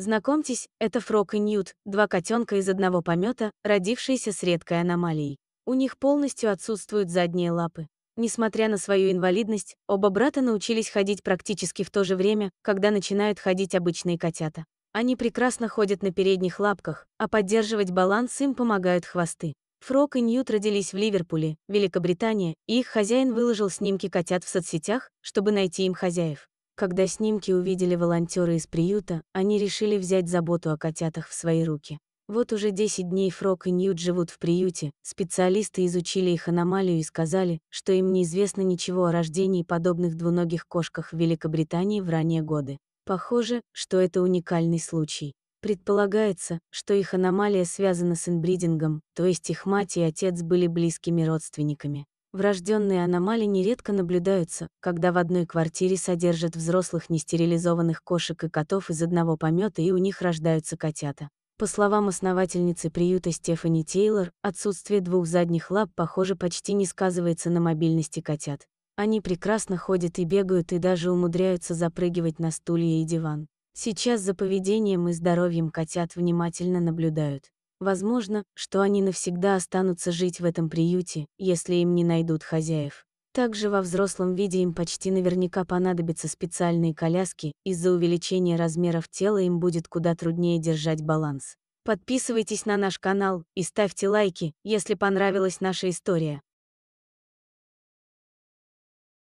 Знакомьтесь, это Фрок и Ньют, два котенка из одного помета, родившиеся с редкой аномалией. У них полностью отсутствуют задние лапы. Несмотря на свою инвалидность, оба брата научились ходить практически в то же время, когда начинают ходить обычные котята. Они прекрасно ходят на передних лапках, а поддерживать баланс им помогают хвосты. Фрок и Ньют родились в Ливерпуле, Великобритания, и их хозяин выложил снимки котят в соцсетях, чтобы найти им хозяев. Когда снимки увидели волонтеры из приюта, они решили взять заботу о котятах в свои руки. Вот уже 10 дней Фрок и Ньют живут в приюте, специалисты изучили их аномалию и сказали, что им неизвестно ничего о рождении подобных двуногих кошках в Великобритании в ранние годы. Похоже, что это уникальный случай. Предполагается, что их аномалия связана с инбридингом, то есть их мать и отец были близкими родственниками. Врожденные аномалии нередко наблюдаются, когда в одной квартире содержат взрослых нестерилизованных кошек и котов из одного помета, и у них рождаются котята. По словам основательницы приюта Стефани Тейлор, отсутствие двух задних лап, похоже, почти не сказывается на мобильности котят. Они прекрасно ходят и бегают, и даже умудряются запрыгивать на стулья и диван. Сейчас за поведением и здоровьем котят внимательно наблюдают. Возможно, что они навсегда останутся жить в этом приюте, если им не найдут хозяев. Также во взрослом виде им почти наверняка понадобятся специальные коляски, из-за увеличения размеров тела им будет куда труднее держать баланс. Подписывайтесь на наш канал и ставьте лайки, если понравилась наша история.